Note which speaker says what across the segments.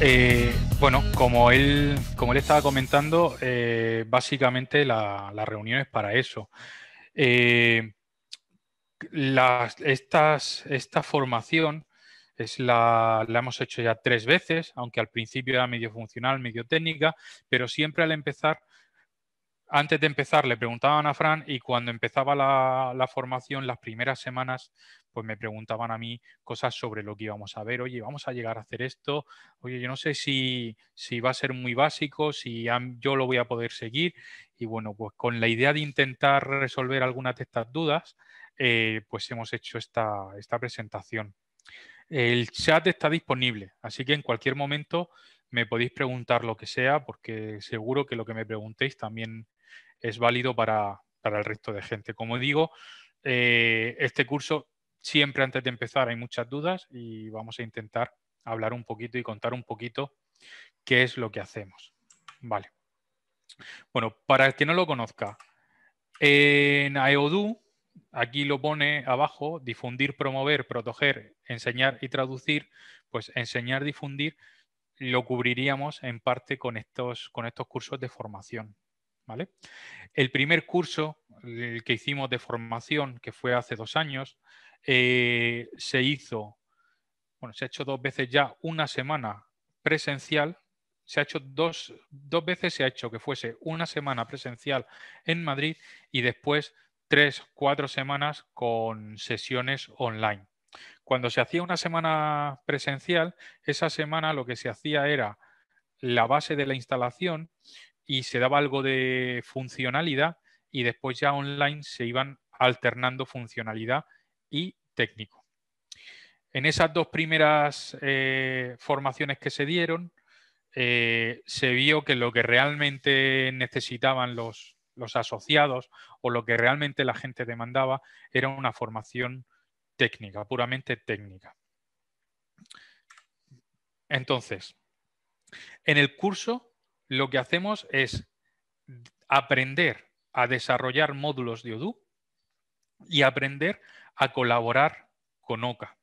Speaker 1: Eh, bueno, como él, como estaba comentando, eh, básicamente la, la, reunión es para eso. Eh, las, estas, esta formación es la, la, hemos hecho ya tres veces, aunque al principio era medio funcional, medio técnica, pero siempre al empezar, antes de empezar le preguntaban a Fran y cuando empezaba la, la formación, las primeras semanas, pues me preguntaban a mí cosas sobre lo que íbamos a ver, oye, vamos a llegar a hacer esto, oye, yo no sé si, va a ser muy básico, si yo lo voy a poder seguir, y bueno, pues con la idea de intentar resolver algunas de estas dudas, eh, pues hemos hecho esta, presentación. El chat está disponible, así que en cualquier momento me podéis preguntar lo que sea, porque seguro que lo que me preguntéis también es válido para, el resto de gente. Como digo, eh, este curso Siempre antes de empezar hay muchas dudas y vamos a intentar hablar un poquito y contar un poquito qué es lo que hacemos. Vale. Bueno, para el que no lo conozca, en AEODU, aquí lo pone abajo, difundir, promover, proteger, enseñar y traducir, pues enseñar, difundir, lo cubriríamos en parte con estos, con estos cursos de formación. ¿vale? El primer curso el que hicimos de formación, que fue hace dos años, eh, se hizo, bueno, se ha hecho dos veces ya una semana presencial, se ha hecho dos, dos veces se ha hecho que fuese una semana presencial en Madrid y después tres, cuatro semanas con sesiones online. Cuando se hacía una semana presencial, esa semana lo que se hacía era la base de la instalación y se daba algo de funcionalidad y después ya online se iban alternando funcionalidad y técnico. En esas dos primeras eh, formaciones que se dieron, eh, se vio que lo que realmente necesitaban los, asociados o lo que realmente la gente demandaba era una formación técnica, puramente técnica. Entonces, en el curso lo que hacemos es aprender a desarrollar módulos de Odoo y aprender a colaborar con OCA.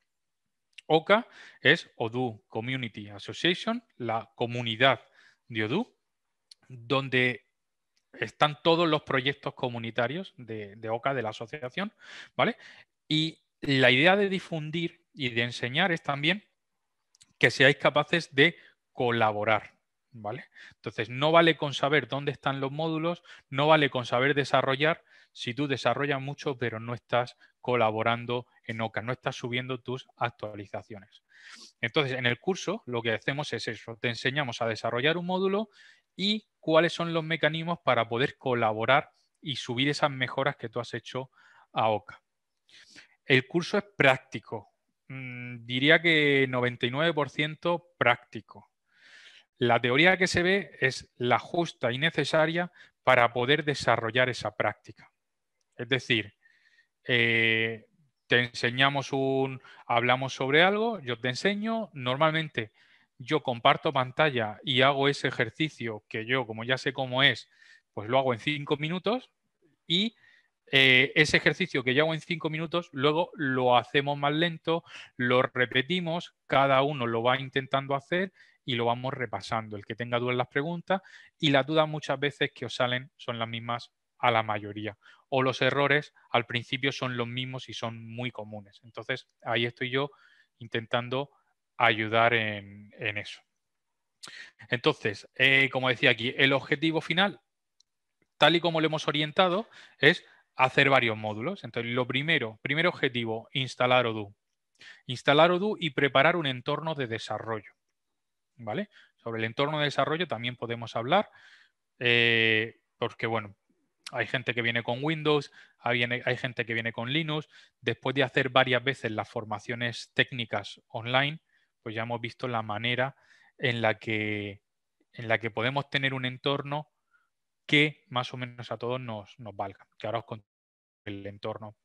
Speaker 1: OCA es Odu Community Association, la comunidad de Odu, donde están todos los proyectos comunitarios de, OCA, de la asociación, ¿vale? Y la idea de difundir y de enseñar es también que seáis capaces de colaborar, ¿vale? Entonces, no vale con saber dónde están los módulos, no vale con saber desarrollar, si tú desarrollas mucho pero no estás colaborando en OCA, no estás subiendo tus actualizaciones. Entonces, en el curso lo que hacemos es eso, te enseñamos a desarrollar un módulo y cuáles son los mecanismos para poder colaborar y subir esas mejoras que tú has hecho a OCA. El curso es práctico, mm, diría que 99% práctico. La teoría que se ve es la justa y necesaria para poder desarrollar esa práctica. Es decir, eh, te enseñamos un, hablamos sobre algo, yo te enseño, normalmente yo comparto pantalla y hago ese ejercicio que yo, como ya sé cómo es, pues lo hago en cinco minutos y eh, ese ejercicio que yo hago en cinco minutos, luego lo hacemos más lento, lo repetimos, cada uno lo va intentando hacer y lo vamos repasando. El que tenga dudas las preguntas y las dudas muchas veces que os salen son las mismas a la mayoría. O los errores al principio son los mismos y son muy comunes. Entonces, ahí estoy yo intentando ayudar en, eso. Entonces, eh, como decía aquí, el objetivo final, tal y como lo hemos orientado, es hacer varios módulos. Entonces, lo primero, primer objetivo, instalar Odoo. Instalar Odoo y preparar un entorno de desarrollo. ¿Vale? Sobre el entorno de desarrollo también podemos hablar, eh, porque, bueno, hay gente que viene con Windows, hay, gente que viene con Linux. Después de hacer varias veces las formaciones técnicas online, pues ya hemos visto la manera en la que, en la que podemos tener un entorno que más o menos a todos nos, valga, que ahora os conté el entorno.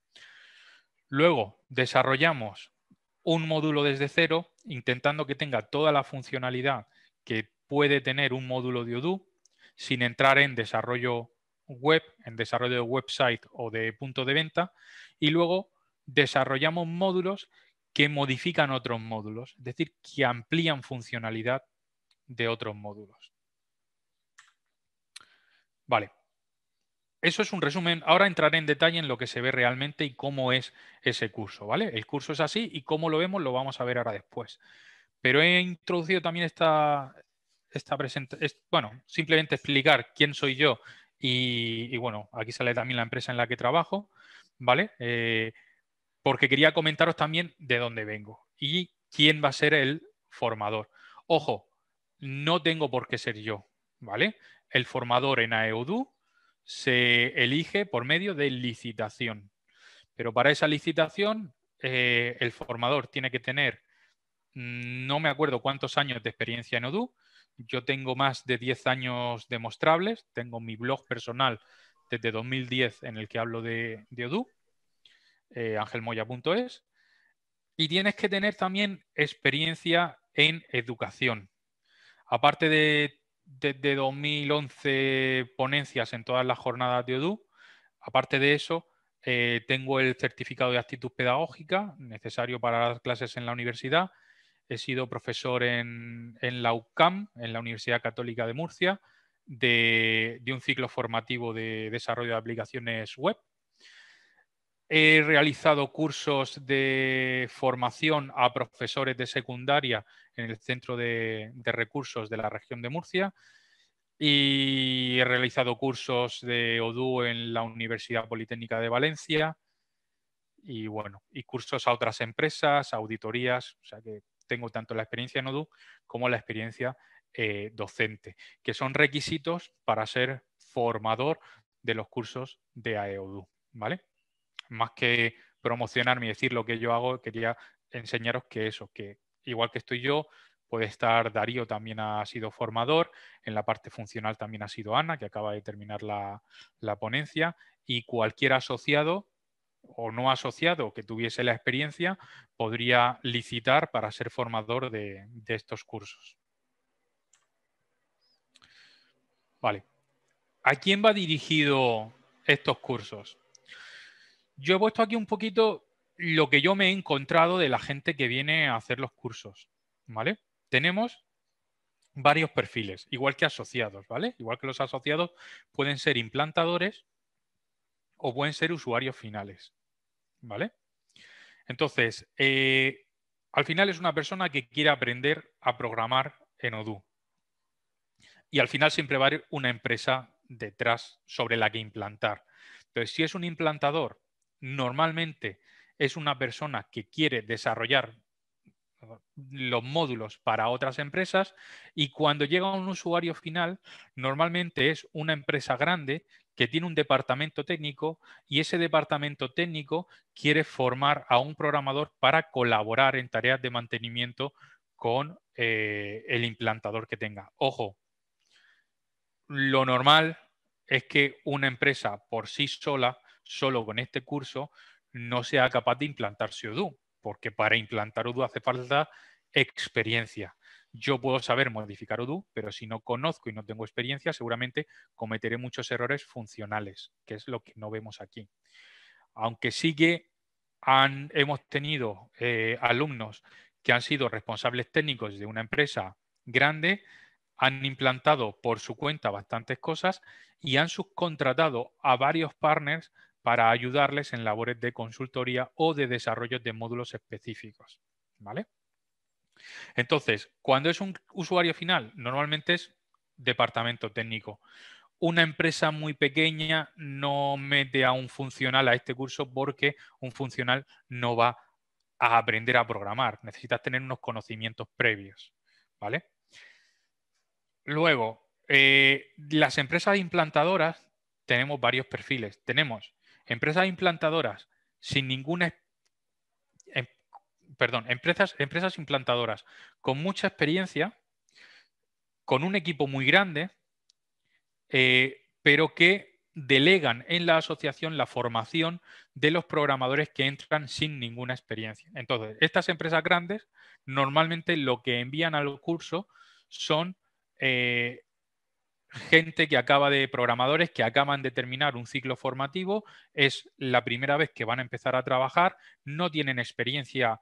Speaker 1: Luego desarrollamos un módulo desde cero, intentando que tenga toda la funcionalidad que puede tener un módulo de Odoo, sin entrar en desarrollo web, en desarrollo de website o de punto de venta, y luego desarrollamos módulos que modifican otros módulos, es decir, que amplían funcionalidad de otros módulos. Vale. Eso es un resumen. Ahora entraré en detalle en lo que se ve realmente y cómo es ese curso, ¿vale? El curso es así y cómo lo vemos lo vamos a ver ahora después. Pero he introducido también esta, esta presentación, bueno, simplemente explicar quién soy yo y, bueno, aquí sale también la empresa en la que trabajo, ¿vale? Eh, porque quería comentaros también de dónde vengo y quién va a ser el formador. Ojo, no tengo por qué ser yo, ¿vale? El formador en AEUDU se elige por medio de licitación, pero para esa licitación eh, el formador tiene que tener, mm, no me acuerdo cuántos años de experiencia en ODU, yo tengo más de 10 años demostrables, tengo mi blog personal desde 2010 en el que hablo de, de Odoo, eh, angelmoya.es, y tienes que tener también experiencia en educación. Aparte de desde 2011 ponencias en todas las jornadas de Odoo, aparte de eso, eh, tengo el certificado de actitud pedagógica necesario para las clases en la universidad, he sido profesor en, en la UCAM, en la Universidad Católica de Murcia, de, un ciclo formativo de desarrollo de aplicaciones web. He realizado cursos de formación a profesores de secundaria en el Centro de, Recursos de la región de Murcia y he realizado cursos de ODU en la Universidad Politécnica de Valencia y bueno, y cursos a otras empresas, auditorías, o sea que tengo tanto la experiencia en Odoo como la experiencia eh, docente, que son requisitos para ser formador de los cursos de AEODU, ¿vale? Más que promocionarme y decir lo que yo hago, quería enseñaros que eso, que igual que estoy yo, puede estar Darío también ha sido formador, en la parte funcional también ha sido Ana, que acaba de terminar la, la ponencia, y cualquier asociado o no asociado que tuviese la experiencia podría licitar para ser formador de, estos cursos. Vale. ¿A quién va dirigido estos cursos? Yo he puesto aquí un poquito lo que yo me he encontrado de la gente que viene a hacer los cursos, ¿vale? Tenemos varios perfiles, igual que asociados, ¿vale? Igual que los asociados pueden ser implantadores o pueden ser usuarios finales. ¿Vale? Entonces, eh, al final es una persona que quiere aprender a programar en Odoo. Y al final siempre va a haber una empresa detrás sobre la que implantar. Entonces, si es un implantador, normalmente es una persona que quiere desarrollar los módulos para otras empresas y cuando llega un usuario final, normalmente es una empresa grande que tiene un departamento técnico y ese departamento técnico quiere formar a un programador para colaborar en tareas de mantenimiento con eh, el implantador que tenga. Ojo, lo normal es que una empresa por sí sola, solo con este curso, no sea capaz de implantar Odoo, porque para implantar Odoo hace falta experiencia. Yo puedo saber modificar Odoo, pero si no conozco y no tengo experiencia, seguramente cometeré muchos errores funcionales, que es lo que no vemos aquí. Aunque sigue, han, hemos tenido eh, alumnos que han sido responsables técnicos de una empresa grande, han implantado por su cuenta bastantes cosas y han subcontratado a varios partners para ayudarles en labores de consultoría o de desarrollo de módulos específicos. ¿Vale? Entonces, cuando es un usuario final, normalmente es departamento técnico. Una empresa muy pequeña no mete a un funcional a este curso porque un funcional no va a aprender a programar. Necesitas tener unos conocimientos previos. ¿Vale? Luego, eh, las empresas implantadoras tenemos varios perfiles. Tenemos empresas implantadoras sin ninguna experiencia perdón, empresas, empresas implantadoras con mucha experiencia, con un equipo muy grande, eh, pero que delegan en la asociación la formación de los programadores que entran sin ninguna experiencia. Entonces, estas empresas grandes normalmente lo que envían al curso son eh, gente que acaba de programadores que acaban de terminar un ciclo formativo, es la primera vez que van a empezar a trabajar, no tienen experiencia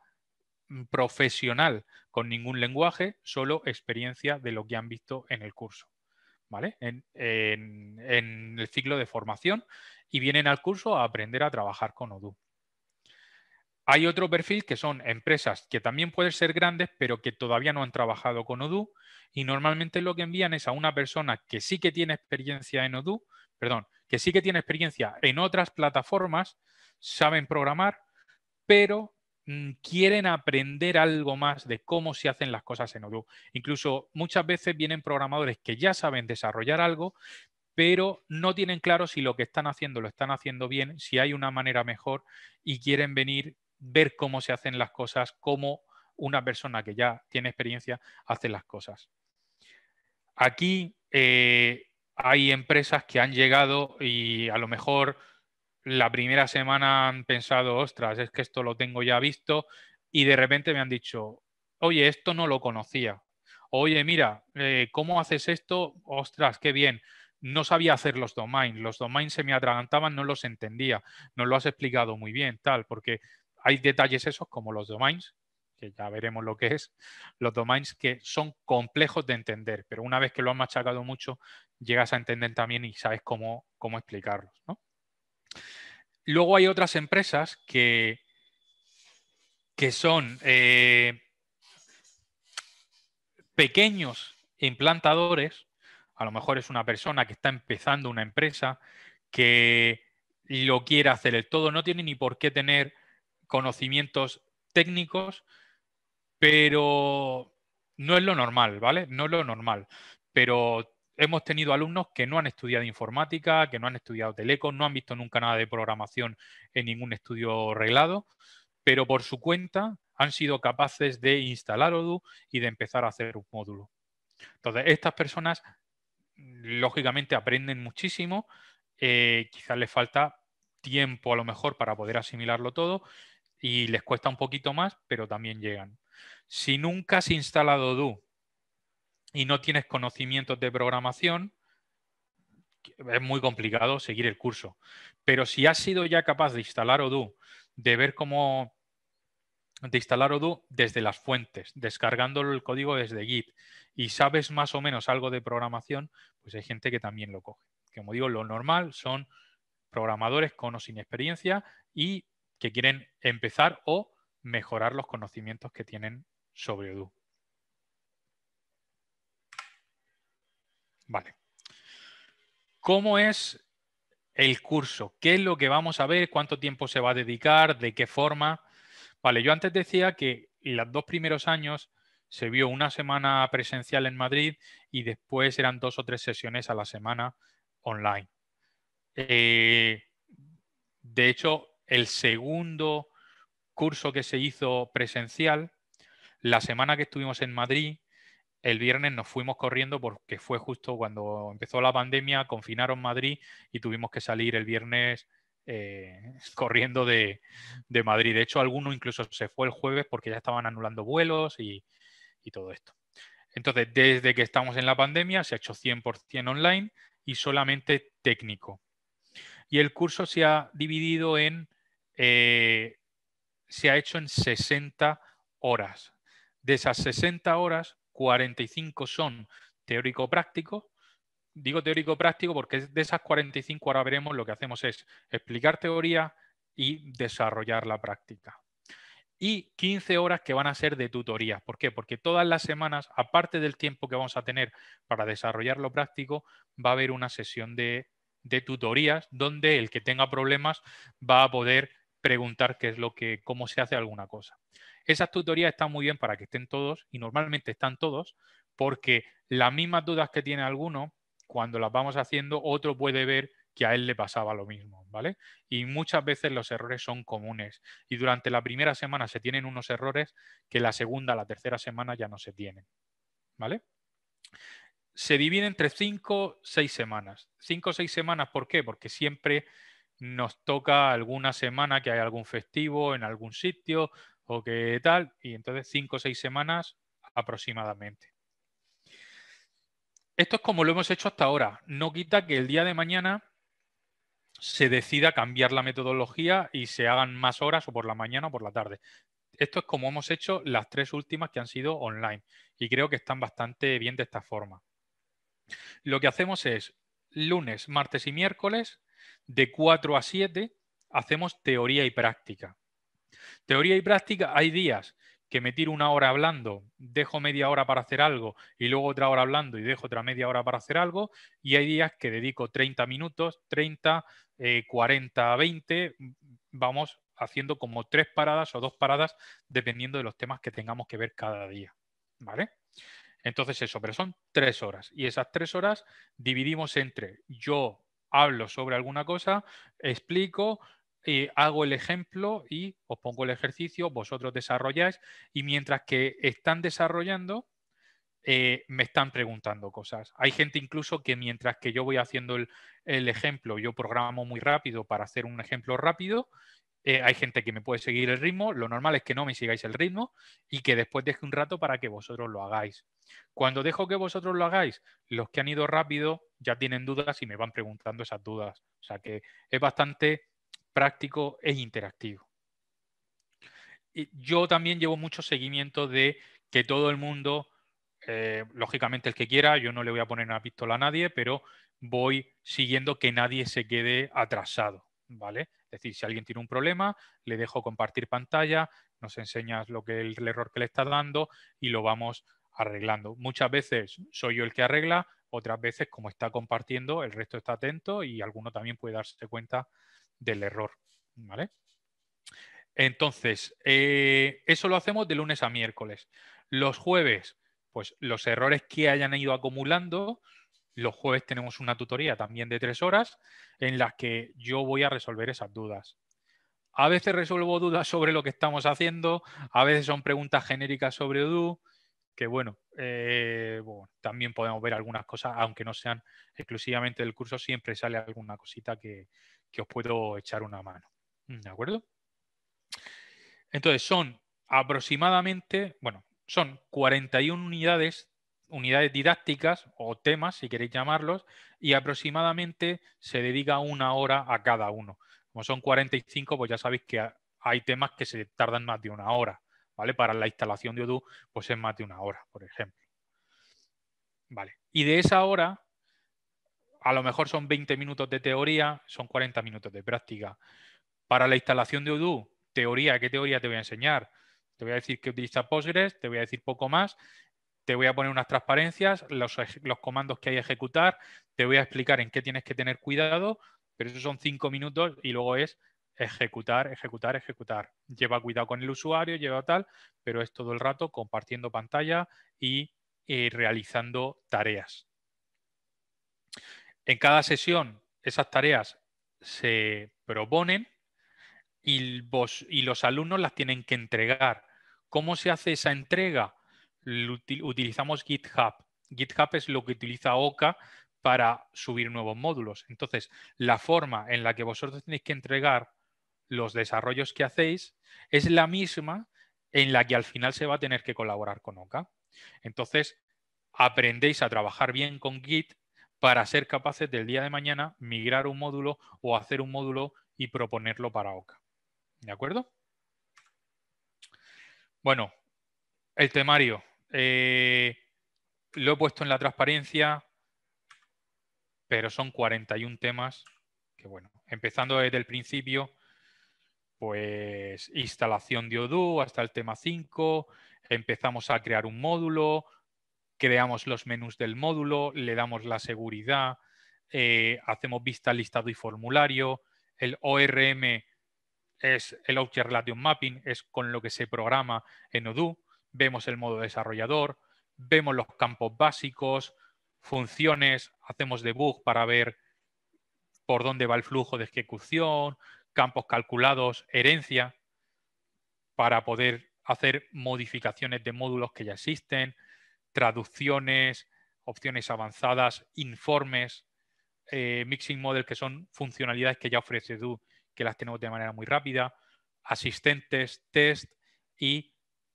Speaker 1: Mm, profesional con ningún lenguaje, solo experiencia de lo que han visto en el curso. ¿Vale? En, en, el ciclo de formación y vienen al curso a aprender a trabajar con Odoo. Hay otro perfil que son empresas que también pueden ser grandes, pero que todavía no han trabajado con Odoo y normalmente lo que envían es a una persona que sí que tiene experiencia en Odoo, perdón, que sí que tiene experiencia en otras plataformas, saben programar, pero Mm, quieren aprender algo más de cómo se hacen las cosas en Odoo. Incluso muchas veces vienen programadores que ya saben desarrollar algo, pero no tienen claro si lo que están haciendo lo están haciendo bien, si hay una manera mejor y quieren venir, ver cómo se hacen las cosas, cómo una persona que ya tiene experiencia hace las cosas. Aquí eh, hay empresas que han llegado y a lo mejor la primera semana han pensado, ostras, es que esto lo tengo ya visto, y de repente me han dicho, oye, esto no lo conocía. Oye, mira, eh, ¿cómo haces esto? Ostras, qué bien. No sabía hacer los domains, los domains se me atragantaban, no los entendía, no lo has explicado muy bien, tal, porque hay detalles esos como los domains, que ya veremos lo que es, los domains que son complejos de entender, pero una vez que lo han machacado mucho, llegas a entender también y sabes cómo, cómo explicarlos, Luego hay otras empresas que, son eh, pequeños implantadores, a lo mejor es una persona que está empezando una empresa, que lo quiere hacer el todo, no tiene ni por qué tener conocimientos técnicos, pero no es lo normal, ¿vale? No es lo normal, pero hemos tenido alumnos que no han estudiado informática, que no han estudiado telecom, no han visto nunca nada de programación en ningún estudio reglado, pero por su cuenta han sido capaces de instalar Odoo y de empezar a hacer un módulo. Entonces, estas personas, lógicamente, aprenden muchísimo, eh, quizás les falta tiempo a lo mejor para poder asimilarlo todo y les cuesta un poquito más, pero también llegan. Si nunca has instalado Odoo y no tienes conocimientos de programación, es muy complicado seguir el curso. Pero si has sido ya capaz de instalar Odoo, de ver cómo de instalar Odoo desde las fuentes, descargando el código desde Git y sabes más o menos algo de programación, pues hay gente que también lo coge. Como digo, lo normal son programadores con o sin experiencia y que quieren empezar o mejorar los conocimientos que tienen sobre Odoo. Vale. ¿Cómo es el curso? ¿Qué es lo que vamos a ver? ¿Cuánto tiempo se va a dedicar? ¿De qué forma? Vale, yo antes decía que los dos primeros años se vio una semana presencial en Madrid y después eran dos o tres sesiones a la semana online. Eh, de hecho, el segundo curso que se hizo presencial, la semana que estuvimos en Madrid, el viernes nos fuimos corriendo porque fue justo cuando empezó la pandemia, confinaron Madrid y tuvimos que salir el viernes eh, corriendo de, Madrid. De hecho, alguno incluso se fue el jueves porque ya estaban anulando vuelos y, todo esto. Entonces, desde que estamos en la pandemia, se ha hecho 100% online y solamente técnico. Y el curso se ha dividido en, eh, se ha hecho en 60 horas. De esas 60 horas, 45 son teórico práctico. Digo teórico-práctico porque de esas 45 ahora veremos lo que hacemos es explicar teoría y desarrollar la práctica. Y 15 horas que van a ser de tutorías. ¿Por qué? Porque todas las semanas, aparte del tiempo que vamos a tener para desarrollar lo práctico, va a haber una sesión de, de tutorías donde el que tenga problemas va a poder preguntar qué es lo que, cómo se hace alguna cosa. Esas tutorías están muy bien para que estén todos y normalmente están todos porque las mismas dudas que tiene alguno, cuando las vamos haciendo, otro puede ver que a él le pasaba lo mismo, ¿vale? Y muchas veces los errores son comunes y durante la primera semana se tienen unos errores que la segunda, la tercera semana ya no se tienen, ¿vale? Se divide entre 5, seis semanas. ¿Cinco o 6 semanas, ¿por qué? Porque siempre nos toca alguna semana que hay algún festivo en algún sitio, o qué tal, y entonces cinco o seis semanas aproximadamente. Esto es como lo hemos hecho hasta ahora. No quita que el día de mañana se decida cambiar la metodología y se hagan más horas o por la mañana o por la tarde. Esto es como hemos hecho las tres últimas que han sido online y creo que están bastante bien de esta forma. Lo que hacemos es lunes, martes y miércoles, de 4 a 7, hacemos teoría y práctica. Teoría y práctica, hay días que me tiro una hora hablando, dejo media hora para hacer algo y luego otra hora hablando y dejo otra media hora para hacer algo. Y hay días que dedico 30 minutos, 30, 40, 20, vamos haciendo como tres paradas o dos paradas dependiendo de los temas que tengamos que ver cada día. ¿Vale? Entonces eso, pero son tres horas. Y esas tres horas dividimos entre yo hablo sobre alguna cosa, explico, eh, hago el ejemplo y os pongo el ejercicio, vosotros desarrolláis y mientras que están desarrollando, eh, me están preguntando cosas. Hay gente incluso que mientras que yo voy haciendo el, ejemplo, yo programo muy rápido para hacer un ejemplo rápido, eh, hay gente que me puede seguir el ritmo, lo normal es que no me sigáis el ritmo y que después deje un rato para que vosotros lo hagáis. Cuando dejo que vosotros lo hagáis, los que han ido rápido ya tienen dudas y me van preguntando esas dudas. O sea que es bastante práctico e interactivo. yo también llevo mucho seguimiento de que todo el mundo, eh, lógicamente el que quiera, yo no le voy a poner una pistola a nadie, pero voy siguiendo que nadie se quede atrasado, ¿vale? Es decir, si alguien tiene un problema, le dejo compartir pantalla, nos enseñas lo que el, el error que le está dando y lo vamos arreglando. Muchas veces soy yo el que arregla, otras veces como está compartiendo, el resto está atento y alguno también puede darse cuenta del error. ¿vale? Entonces, eh, eso lo hacemos de lunes a miércoles. Los jueves, pues los errores que hayan ido acumulando, los jueves tenemos una tutoría también de tres horas en las que yo voy a resolver esas dudas. A veces resuelvo dudas sobre lo que estamos haciendo, a veces son preguntas genéricas sobre Odoo, que eh, bueno, también podemos ver algunas cosas, aunque no sean exclusivamente del curso, siempre sale alguna cosita que, que os puedo echar una mano. ¿De acuerdo? Entonces, son aproximadamente, bueno, son 41 unidades, unidades didácticas o temas, si queréis llamarlos, y aproximadamente se dedica una hora a cada uno. Como son 45, pues ya sabéis que hay temas que se tardan más de una hora, ¿vale? Para la instalación de Odoo, pues es más de una hora, por ejemplo. Vale, y de esa hora, a lo mejor son 20 minutos de teoría, son 40 minutos de práctica. Para la instalación de Odoo, teoría, ¿qué teoría te voy a enseñar? Te voy a decir que utiliza Postgres, te voy a decir poco más, te voy a poner unas transparencias, los, comandos que hay que ejecutar, te voy a explicar en qué tienes que tener cuidado, pero eso son cinco minutos y luego es ejecutar, ejecutar, ejecutar. Lleva cuidado con el usuario, lleva tal, pero es todo el rato compartiendo pantalla y realizando tareas. En cada sesión esas tareas se proponen y, los alumnos las tienen que entregar. ¿Cómo se hace esa entrega? Utilizamos GitHub. GitHub es lo que utiliza OCA para subir nuevos módulos. Entonces, la forma en la que vosotros tenéis que entregar los desarrollos que hacéis es la misma en la que al final se va a tener que colaborar con OCA. Entonces, aprendéis a trabajar bien con Git para ser capaces del día de mañana migrar un módulo o hacer un módulo y proponerlo para OCA. ¿De acuerdo? Bueno, el temario. Eh, lo he puesto en la transparencia, pero son 41 temas que, bueno, empezando desde el principio, pues instalación de Odoo hasta el tema 5, empezamos a crear un módulo, creamos los menús del módulo, le damos la seguridad, eh, hacemos vista, listado y formulario. El ORM es el Object Relation Mapping, es con lo que se programa en Odoo. Vemos el modo desarrollador, vemos los campos básicos, funciones, hacemos debug para ver por dónde va el flujo de ejecución, campos calculados, herencia, para poder hacer modificaciones de módulos que ya existen, traducciones, opciones avanzadas, informes, eh, mixing model, que son funcionalidades que ya ofrece Du, que las tenemos de manera muy rápida, asistentes, test y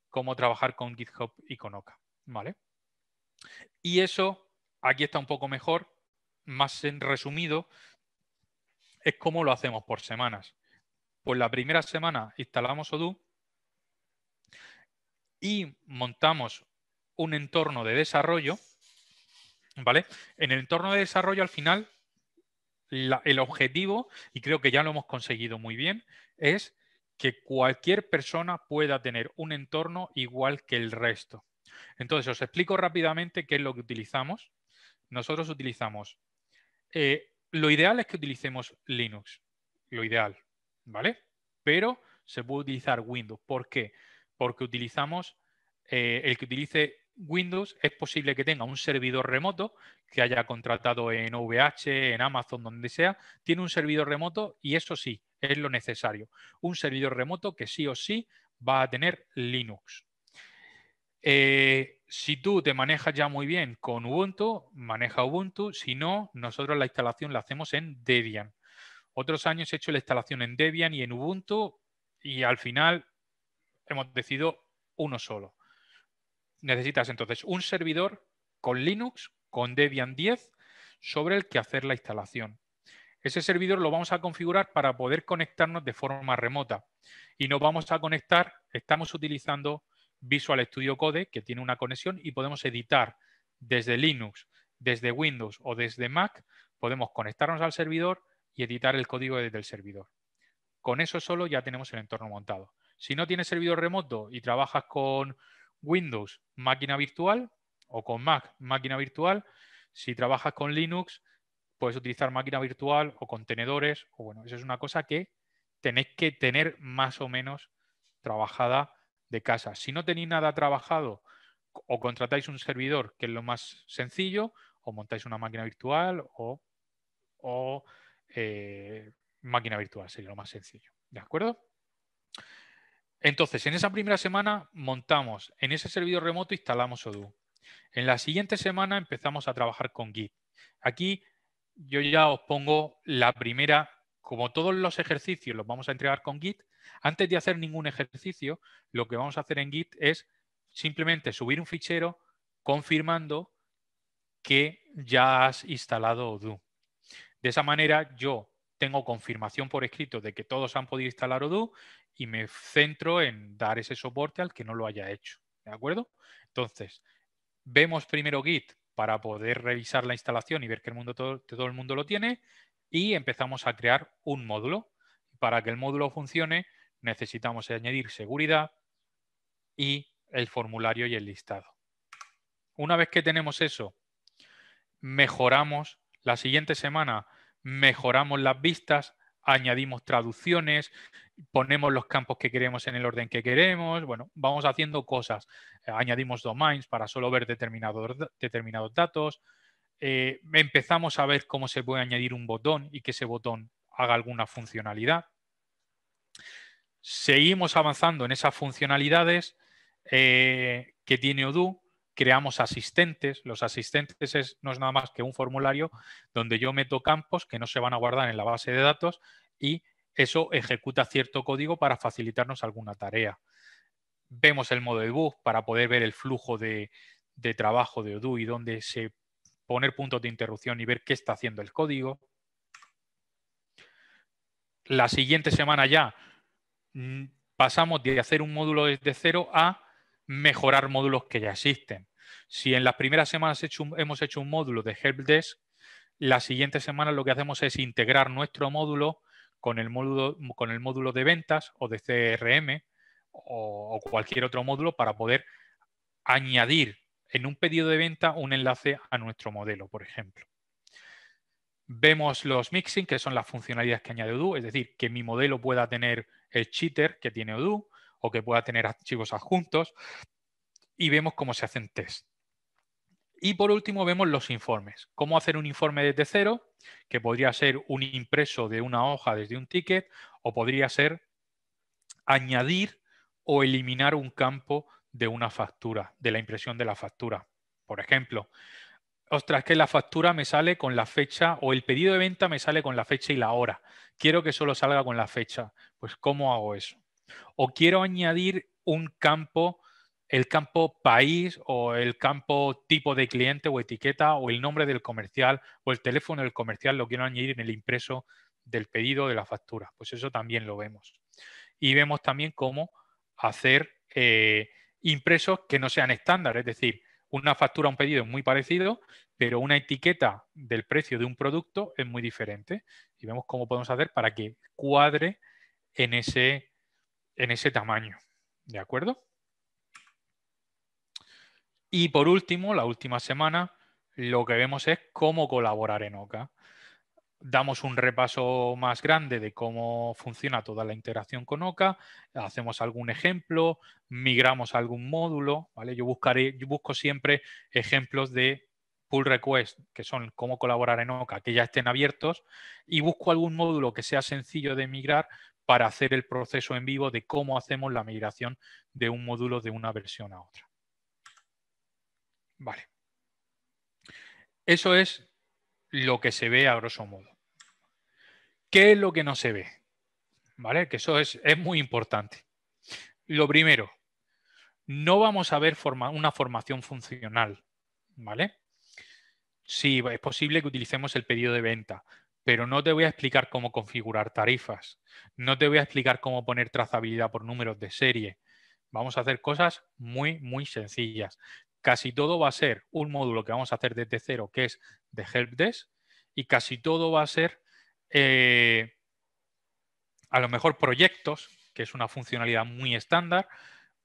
Speaker 1: cómo trabajar con GitHub y con Oka. ¿vale? Y eso, aquí está un poco mejor, más en resumido, es cómo lo hacemos por semanas. Pues la primera semana instalamos Odoo y montamos un entorno de desarrollo, ¿vale? En el entorno de desarrollo, al final, el objetivo, y creo que ya lo hemos conseguido muy bien, es que cualquier persona pueda tener un entorno igual que el resto. Entonces, os explico rápidamente qué es lo que utilizamos. Nosotros utilizamos, eh, lo ideal es que utilicemos Linux, lo ideal, ¿vale? Pero se puede utilizar Windows. ¿Por qué? Porque utilizamos, eh, el que utilice Windows es posible que tenga un servidor remoto que haya contratado en VH, en Amazon, donde sea, tiene un servidor remoto y eso sí, es lo necesario. Un servidor remoto que sí o sí va a tener Linux. Eh, si tú te manejas ya muy bien con Ubuntu, maneja Ubuntu. Si no, nosotros la instalación la hacemos en Debian. Otros años he hecho la instalación en Debian y en Ubuntu y al final hemos decidido uno solo necesitas entonces un servidor con Linux, con Debian 10, sobre el que hacer la instalación. Ese servidor lo vamos a configurar para poder conectarnos de forma remota y nos vamos a conectar, estamos utilizando Visual Studio Code, que tiene una conexión y podemos editar desde Linux, desde Windows o desde Mac, podemos conectarnos al servidor y editar el código desde el servidor. Con eso solo ya tenemos el entorno montado. Si no tienes servidor remoto y trabajas con Windows, máquina virtual, o con Mac, máquina virtual. Si trabajas con Linux, puedes utilizar máquina virtual o contenedores. O bueno, eso es una cosa que tenéis que tener más o menos trabajada de casa. Si no tenéis nada trabajado o contratáis un servidor, que es lo más sencillo, o montáis una máquina virtual o, eh, máquina virtual, sería lo más sencillo. ¿De acuerdo? Entonces, en esa primera semana montamos, en ese servidor remoto instalamos Odoo. En la siguiente semana empezamos a trabajar con Git. Aquí yo ya os pongo la primera, como todos los ejercicios los vamos a entregar con Git, antes de hacer ningún ejercicio, lo que vamos a hacer en Git es simplemente subir un fichero confirmando que ya has instalado Odoo. De esa manera yo tengo confirmación por escrito de que todos han podido instalar Odoo y me centro en dar ese soporte al que no lo haya hecho. ¿De acuerdo? Entonces, vemos primero Git para poder revisar la instalación y ver que el mundo todo, todo el mundo lo tiene y empezamos a crear un módulo. Para que el módulo funcione necesitamos añadir seguridad y el formulario y el listado. Una vez que tenemos eso, mejoramos la siguiente semana mejoramos las vistas, añadimos traducciones, ponemos los campos que queremos en el orden que queremos, bueno, vamos haciendo cosas, añadimos domains para solo ver determinados, datos, eh, empezamos a ver cómo se puede añadir un botón y que ese botón haga alguna funcionalidad. Seguimos avanzando en esas funcionalidades eh, que tiene Odoo creamos asistentes. Los asistentes no es nada más que un formulario donde yo meto campos que no se van a guardar en la base de datos y eso ejecuta cierto código para facilitarnos alguna tarea. Vemos el modo de bug para poder ver el flujo de, trabajo de Odoo y donde se poner puntos de interrupción y ver qué está haciendo el código. La siguiente semana ya mm, pasamos de hacer un módulo desde cero a mejorar módulos que ya existen. Si en las primeras semanas hemos hecho un módulo de Helpdesk, la siguiente semana lo que hacemos es integrar nuestro módulo con el módulo, con el módulo de ventas o de CRM o, cualquier otro módulo para poder añadir en un pedido de venta un enlace a nuestro modelo, por ejemplo. Vemos los mixing, que son las funcionalidades que añade Odoo, es decir, que mi modelo pueda tener el cheater que tiene Odoo, o que pueda tener archivos adjuntos y vemos cómo se hacen test. Y por último vemos los informes. Cómo hacer un informe desde cero, que podría ser un impreso de una hoja desde un ticket o podría ser añadir o eliminar un campo de una factura, de la impresión de la factura. Por ejemplo, ostras, que la factura me sale con la fecha o el pedido de venta me sale con la fecha y la hora. Quiero que solo salga con la fecha. Pues, ¿cómo hago eso? o quiero añadir un campo, el campo país o el campo tipo de cliente o etiqueta o el nombre del comercial o el teléfono del comercial, lo quiero añadir en el impreso del pedido de la factura. Pues eso también lo vemos. Y vemos también cómo hacer eh, impresos que no sean estándar, es decir, una factura un pedido es muy parecido, pero una etiqueta del precio de un producto es muy diferente. Y vemos cómo podemos hacer para que cuadre en ese en ese tamaño. ¿De acuerdo? Y por último, la última semana, lo que vemos es cómo colaborar en OCA. Damos un repaso más grande de cómo funciona toda la interacción con OCA, hacemos algún ejemplo, migramos algún módulo, ¿vale? Yo buscaré, yo busco siempre ejemplos de pull request, que son cómo colaborar en OCA, que ya estén abiertos, y busco algún módulo que sea sencillo de migrar para hacer el proceso en vivo de cómo hacemos la migración de un módulo de una versión a otra. Vale. Eso es lo que se ve a grosso modo. ¿Qué es lo que no se ve? ¿Vale? Que eso es, muy importante. Lo primero, no vamos a ver una formación funcional. ¿Vale? Sí, es posible que utilicemos el pedido de venta, pero no te voy a explicar cómo configurar tarifas, no te voy a explicar cómo poner trazabilidad por números de serie. Vamos a hacer cosas muy, muy sencillas. Casi todo va a ser un módulo que vamos a hacer desde cero, que es de Helpdesk, y casi todo va a ser eh, a lo mejor proyectos, que es una funcionalidad muy estándar,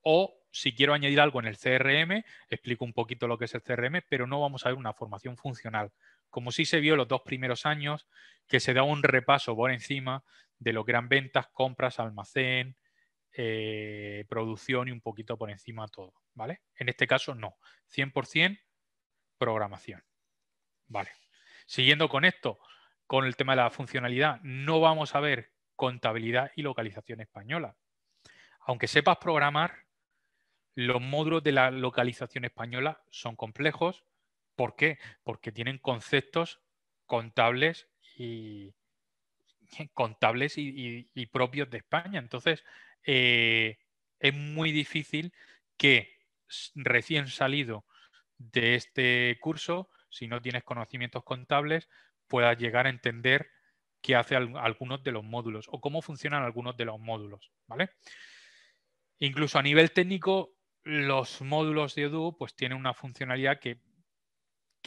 Speaker 1: o si quiero añadir algo en el CRM, explico un poquito lo que es el CRM, pero no vamos a ver una formación funcional, como sí se vio los dos primeros años, que se da un repaso por encima de lo que eran ventas, compras, almacén, eh, producción y un poquito por encima todo, ¿vale? En este caso no, 100% programación, ¿vale? Siguiendo con esto, con el tema de la funcionalidad, no vamos a ver contabilidad y localización española. Aunque sepas programar, los módulos de la localización española son complejos. ¿Por qué? Porque tienen conceptos contables y contables y, propios de España. Entonces, eh, es muy difícil que recién salido de este curso, si no tienes conocimientos contables, puedas llegar a entender qué hace algunos de los módulos o cómo funcionan algunos de los módulos, ¿vale? Incluso a nivel técnico los módulos de Odoo pues tienen una funcionalidad que,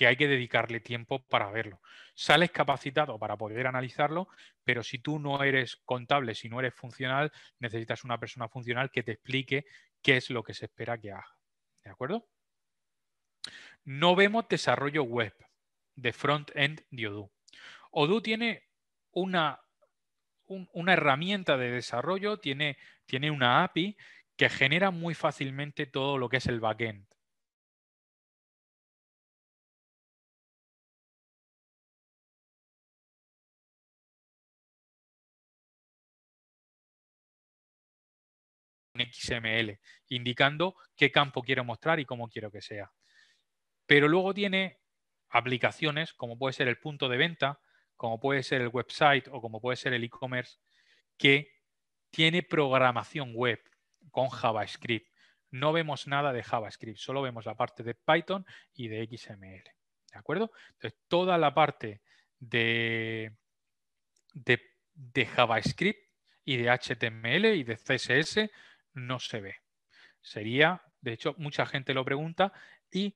Speaker 1: hay que dedicarle tiempo para verlo. Sales capacitado para poder analizarlo, pero si tú no eres contable, si no eres funcional, necesitas una persona funcional que te explique qué es lo que se espera que haga. ¿De acuerdo? No vemos desarrollo web de front-end de Odoo. Odoo tiene una, una herramienta de desarrollo, tiene, tiene una API que genera muy fácilmente todo lo que es el backend. XML, indicando qué campo quiero mostrar y cómo quiero que sea. Pero luego tiene aplicaciones, como puede ser el punto de venta, como puede ser el website o como puede ser el e-commerce, que tiene programación web con JavaScript. No vemos nada de JavaScript, solo vemos la parte de Python y de XML. ¿De acuerdo? Entonces, toda la parte de, de, JavaScript y de HTML y de CSS no se ve. Sería, de hecho, mucha gente lo pregunta y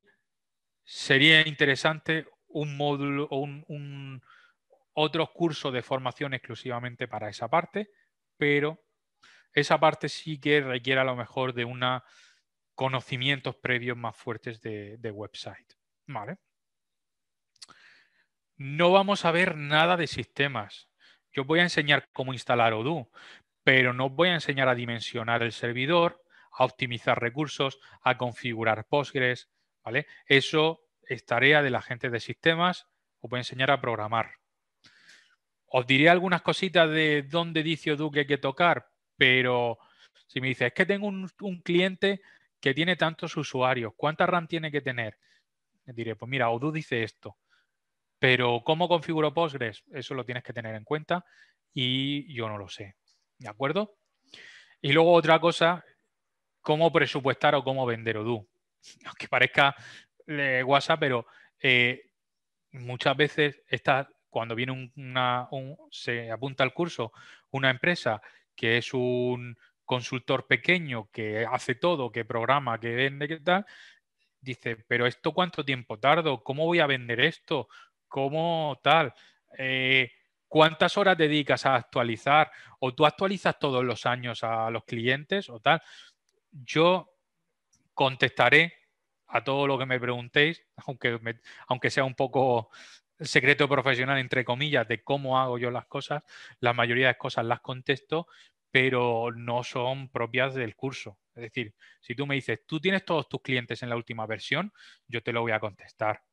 Speaker 1: sería interesante un módulo o un, otro curso de formación exclusivamente para esa parte, pero esa parte sí que requiere a lo mejor de unos conocimientos previos más fuertes de, website. No vamos a ver nada de sistemas. Yo os voy a enseñar cómo instalar Odoo, pero no os voy a enseñar a dimensionar el servidor, a optimizar recursos, a configurar Postgres, ¿vale? Eso es tarea de la gente de sistemas, os voy a enseñar a programar. Os diré algunas cositas de dónde dice Odoo que hay que tocar, pero si me dices, es que tengo un, cliente que tiene tantos usuarios, ¿cuánta RAM tiene que tener? Diré, pues mira, Odoo dice esto. Pero ¿cómo configuro Postgres? Eso lo tienes que tener en cuenta y yo no lo sé. ¿De acuerdo? Y luego otra cosa, cómo presupuestar o cómo vender Odoo. Aunque parezca WhatsApp, pero eh, muchas veces está, cuando viene un, se apunta al curso una empresa que es un consultor pequeño que hace todo, que programa, que vende, que tal, dice, pero ¿esto cuánto tiempo tardo? ¿Cómo voy a vender esto? ¿Cómo tal? Eh, ¿Cuántas horas dedicas a actualizar? ¿O tú actualizas todos los años a los clientes o tal? Yo contestaré a todo lo que me preguntéis, aunque, aunque sea un poco secreto profesional, entre comillas, de cómo hago yo las cosas. La mayoría de cosas las contesto, pero no son propias del curso. Es decir, si tú me dices, tú tienes todos tus clientes en la última versión, yo te lo voy a contestar.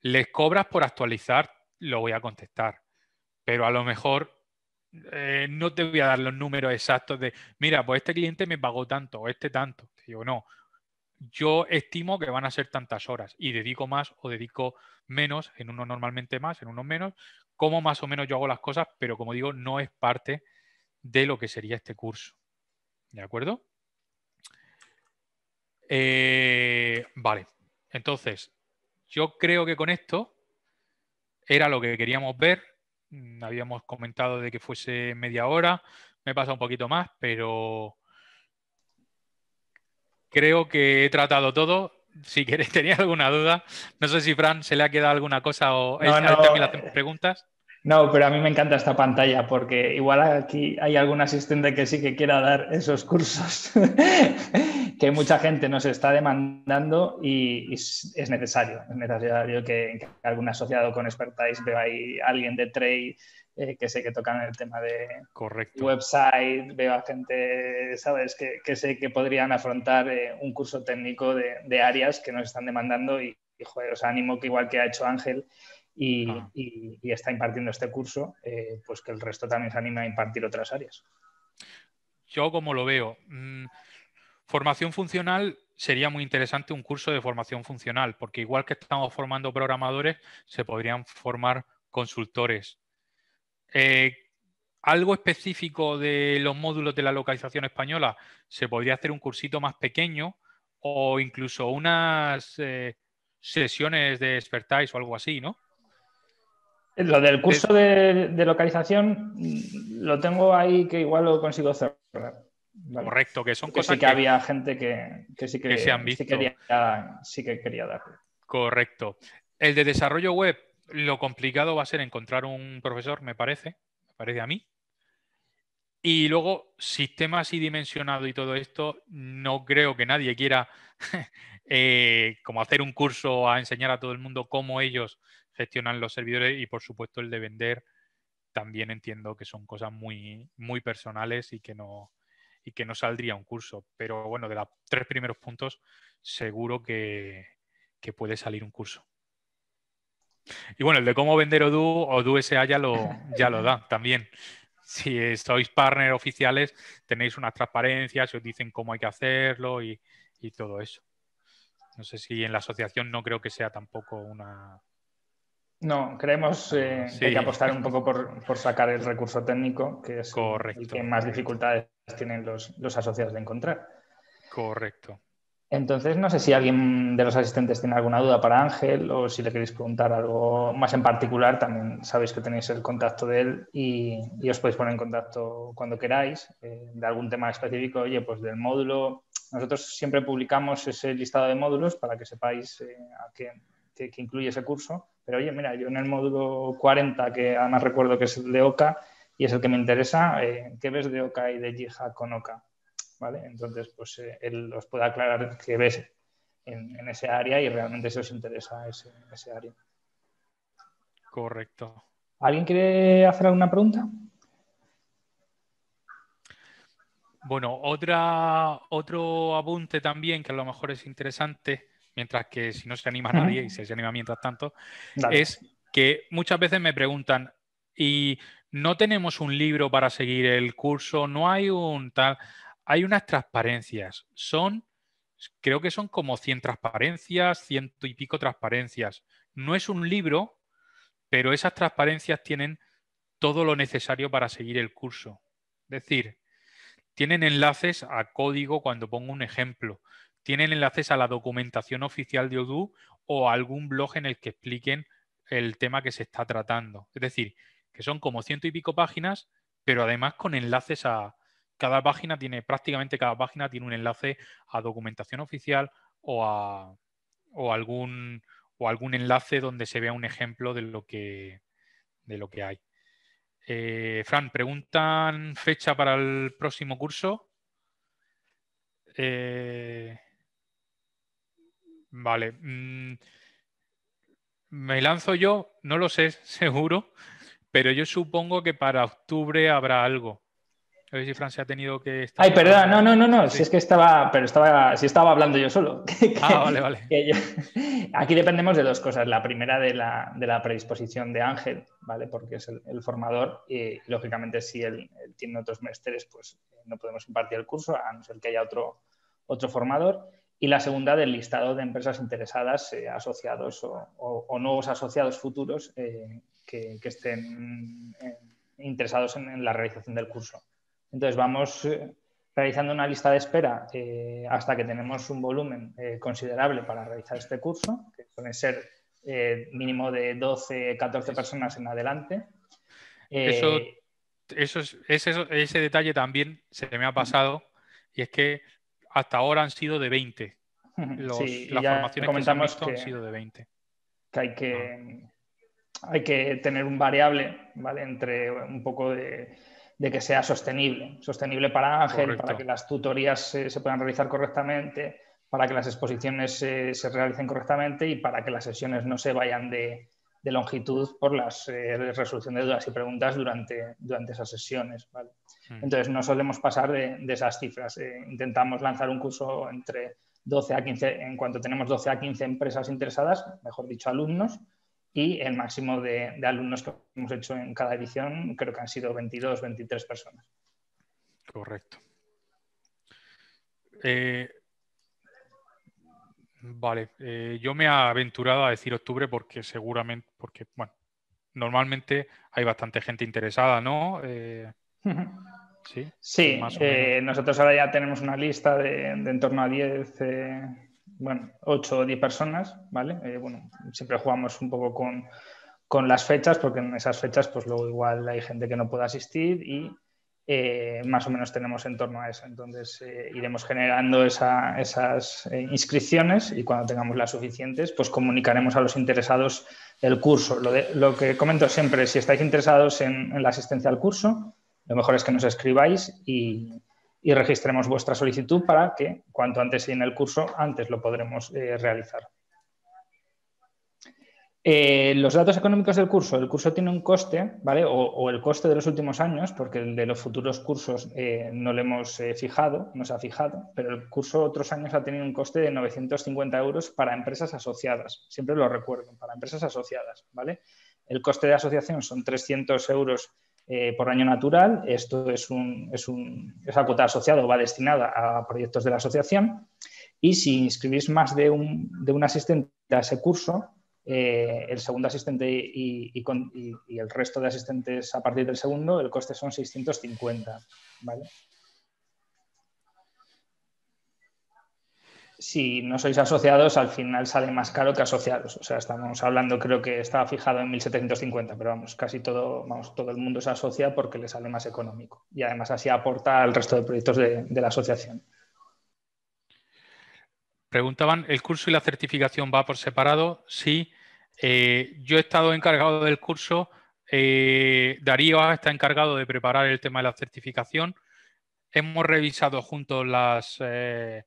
Speaker 1: Les cobras por actualizar, lo voy a contestar. Pero a lo mejor eh, no te voy a dar los números exactos de, mira, pues este cliente me pagó tanto, o este tanto. digo, no, yo estimo que van a ser tantas horas y dedico más o dedico menos, en uno normalmente más, en uno menos, como más o menos yo hago las cosas, pero como digo, no es parte de lo que sería este curso. ¿De acuerdo? Eh, vale, entonces, yo creo que con esto era lo que queríamos ver. Mm, habíamos comentado de que fuese media hora, me pasa un poquito más, pero Creo que he tratado todo. Si queréis, tenía alguna duda. No sé si Fran se le ha quedado alguna cosa o preguntas.
Speaker 2: No, pero a mí me encanta esta pantalla porque igual aquí hay algún asistente que sí que quiera dar esos cursos que mucha gente nos está demandando y, es necesario. Es necesario que, algún asociado con expertise vea ahí alguien de trade eh, que sé que tocan el tema de website, veo a gente, ¿sabes?, que, sé que podrían afrontar eh, un curso técnico de, áreas que nos están demandando y, joder, os animo que igual que ha hecho Ángel, y, ah. está impartiendo este curso, eh, pues que el resto también se anime a impartir otras áreas.
Speaker 1: Yo como lo veo, mm, Formación funcional sería muy interesante un curso de formación funcional, porque igual que estamos formando programadores, se podrían formar consultores. Eh, algo específico de los módulos de la localización española, se podría hacer un cursito más pequeño o incluso unas eh, sesiones de expertise o algo así, ¿no?
Speaker 2: Lo del curso de, de localización mm, lo tengo ahí que igual lo consigo cerrar. Correcto, que son cosas. que, había gente que, sí que, se han visto. Sí quería, que quería dar.
Speaker 1: Correcto. El de desarrollo web, lo complicado va a ser encontrar un profesor, me parece, me parece a mí. Y luego, sistemas y dimensionado y todo esto, no creo que nadie quiera eh, como hacer un curso a enseñar a todo el mundo cómo ellos gestionan los servidores y por supuesto el de vender también entiendo que son cosas muy, muy personales y que no, y que no saldría un curso. Pero bueno, de los tres primeros puntos seguro que, puede salir un curso. Y bueno, el de cómo vender Odoo, Odoo SA ya lo, ya lo da también. Si sois partner oficiales, tenéis unas transparencias, os dicen cómo hay que hacerlo y todo eso. No sé si en la asociación no creo que sea tampoco una,
Speaker 2: no, creemos eh, que hay que apostar un poco por, sacar el recurso técnico, que es el que más dificultades tienen los, asociados de encontrar. Correcto. Entonces, no sé si alguien de los asistentes tiene alguna duda para Ángel o si le queréis preguntar algo más en particular, también sabéis que tenéis el contacto de él y, os podéis poner en contacto cuando queráis eh, de algún tema específico, oye, pues del módulo. Nosotros siempre publicamos ese listado de módulos para que sepáis eh, a qué, qué, incluye ese curso pero oye, mira, yo en el módulo 40, que además recuerdo que es el de OCA y es el que me interesa, eh, ¿qué ves de OCA y de Jihad con OCA? ¿Vale? Entonces, pues eh, él os puede aclarar qué ves en, ese área y realmente si os interesa ese, ese área.
Speaker 1: Correcto.
Speaker 2: ¿Alguien quiere hacer alguna pregunta?
Speaker 1: Bueno, otra, otro apunte también que a lo mejor es interesante mientras que si no se anima nadie y se, anima mientras tanto, es que muchas veces me preguntan, y no tenemos un libro para seguir el curso, no hay un tal, hay unas transparencias, son, creo que son como 100 transparencias, ciento y pico transparencias. No es un libro, pero esas transparencias tienen todo lo necesario para seguir el curso. Es decir, tienen enlaces a código cuando pongo un ejemplo, tienen enlaces a la documentación oficial de Odoo o a algún blog en el que expliquen el tema que se está tratando. Es decir, que son como ciento y pico páginas, pero además con enlaces a... Cada página tiene, prácticamente cada página tiene un enlace a documentación oficial o a, o algún, o algún enlace donde se vea un ejemplo de lo que, de lo que hay. Eh, Fran, preguntan fecha para el próximo curso. Eh, Vale. Mm, me lanzo yo, no lo sé seguro, pero yo supongo que para octubre habrá algo. A ver si Francia ha tenido que estar. Ay, perdón, no, no, no,
Speaker 2: no. Si es que estaba, pero estaba, si estaba hablando yo solo. ah, vale, vale. Aquí dependemos de dos cosas. La primera de la, de la predisposición de Ángel, ¿vale? Porque es el, formador y, lógicamente, si él, tiene otros másteres, pues eh, no podemos impartir el curso, a no ser que haya otro, otro formador y la segunda del listado de empresas interesadas, eh, asociados o, nuevos asociados futuros eh, que, estén eh, interesados en, la realización del curso. Entonces vamos realizando una lista de espera hasta que tenemos un volumen considerable para realizar este curso, que suele ser mínimo de 12, 14 personas en adelante.
Speaker 1: Eso, eso ese detalle también se me ha pasado y es que hasta ahora han sido de 20. las formaciones que se han visto sido de
Speaker 2: 20. Que hay que, ah. hay que tener un variable, ¿vale? Entre un poco de, que sea sostenible. Sostenible para Ángel, para que las tutorías se, puedan realizar correctamente, para que las exposiciones se realicen correctamente y para que las sesiones no se vayan de, de longitud por las eh, resolución de dudas y preguntas durante, durante esas sesiones. Mm. Entonces, no solemos pasar de, esas cifras. Eh, intentamos lanzar un curso entre 12 a 15, en cuanto tenemos 12 a 15 empresas interesadas, mejor dicho, alumnos, y el máximo de, alumnos que hemos hecho en cada edición creo que han sido 22, 23 personas.
Speaker 1: Correcto. Eh, Vale, eh, yo me he aventurado a decir octubre porque seguramente, porque, bueno, normalmente hay bastante gente interesada, ¿no? Eh,
Speaker 2: sí, sí eh, nosotros ahora ya tenemos una lista de, en torno a 10, bueno, 8 o 10 personas, ¿vale? bueno, siempre jugamos un poco con, con las fechas, porque en esas fechas, pues luego igual hay gente que no puede asistir y eh, más o menos tenemos en torno a eso. Entonces eh, iremos generando esas eh, inscripciones y cuando tengamos las suficientes, pues comunicaremos a los interesados el curso. Lo, que comento siempre, si estáis interesados en, la asistencia al curso, lo mejor es que nos escribáis y, y registremos vuestra solicitud para que cuanto antes en el curso, antes lo podremos realizar. Eh, los datos económicos del curso. El curso tiene un coste, ¿vale? O, el coste de los últimos años, porque el de los futuros cursos eh, no lo hemos eh, fijado, no se ha fijado, pero el curso otros años ha tenido un coste de 950 euros para empresas asociadas. Siempre lo recuerdo, para empresas asociadas, ¿vale? El coste de asociación son 300 euros por año natural. Esto es, un, es, un, esa cuota asociada va destinada a proyectos de la asociación. Y si inscribís más de un, de un asistente a ese curso, eh, el segundo asistente y, el resto de asistentes a partir del segundo, el coste son 650. ¿vale? Si no sois asociados, al final sale más caro que asociados. O sea, estamos hablando, creo que estaba fijado en 1.750, pero vamos, casi todo, el mundo se asocia porque le sale más económico. Y además así aporta al resto de proyectos de la asociación.
Speaker 1: Preguntaban, ¿el curso y la certificación va por separado? Sí. Eh, yo he estado encargado del curso. Eh, Darío está encargado de preparar el tema de la certificación. Hemos revisado juntos las, eh,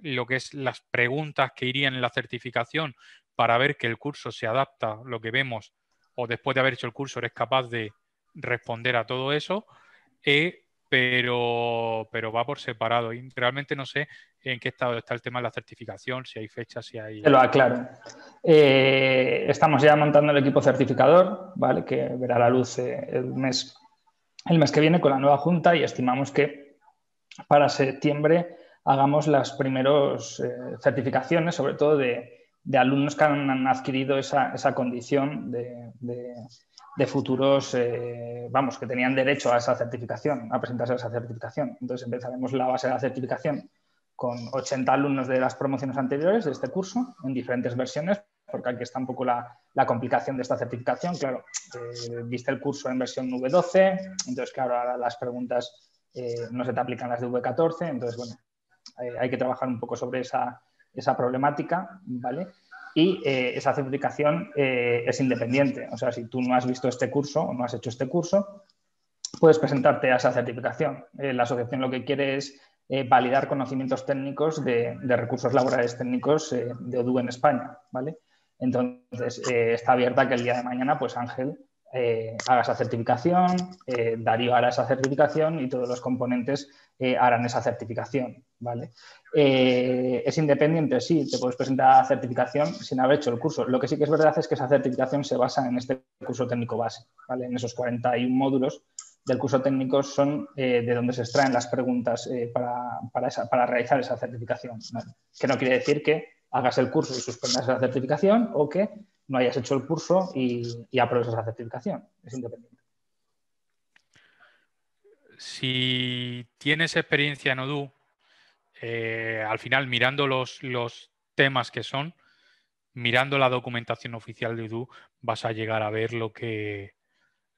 Speaker 1: lo que es las preguntas que irían en la certificación para ver que el curso se adapta, lo que vemos, o después de haber hecho el curso eres capaz de responder a todo eso pero, pero va por separado. Y realmente no sé en qué estado está el tema de la certificación, si hay fechas, si hay. Te lo aclaro.
Speaker 2: Eh, estamos ya montando el equipo certificador, ¿vale? Que verá la luz eh, el, mes, el mes que viene con la nueva junta y estimamos que para septiembre hagamos las primeras eh, certificaciones, sobre todo de de alumnos que han adquirido esa, condición de, futuros, eh, vamos, que tenían derecho a esa certificación, a presentarse a esa certificación. Entonces empezaremos la base de la certificación con 80 alumnos de las promociones anteriores de este curso, en diferentes versiones, porque aquí está un poco la, complicación de esta certificación. Claro, eh, viste el curso en versión V12, entonces claro, ahora las preguntas eh, no se te aplican las de V14, entonces bueno, hay que trabajar un poco sobre esa esa problemática, ¿vale? Y eh, esa certificación eh, es independiente. O sea, si tú no has visto este curso o no has hecho este curso, puedes presentarte a esa certificación. Eh, la asociación lo que quiere es validar conocimientos técnicos de, de recursos laborales técnicos de ODU en España, ¿vale? Entonces, está abierta que el día de mañana, pues Ángel eh, haga esa certificación, eh, Darío hará esa certificación y todos los componentes eh, harán esa certificación. ¿vale? es independiente, sí, te puedes presentar a certificación sin haber hecho el curso. Lo que sí que es verdad es que esa certificación se basa en este curso técnico base, ¿vale? en esos 41 módulos del curso técnico son de donde se extraen las preguntas para, para, para, realizar esa certificación. Que no quiere decir que hagas el curso y suspendas la certificación o que no hayas hecho el curso y, y la esa certificación. Es independiente.
Speaker 1: Si tienes experiencia en Odoo, eh, al final mirando los, temas que son, mirando la documentación oficial de Odoo, vas a llegar a ver lo que,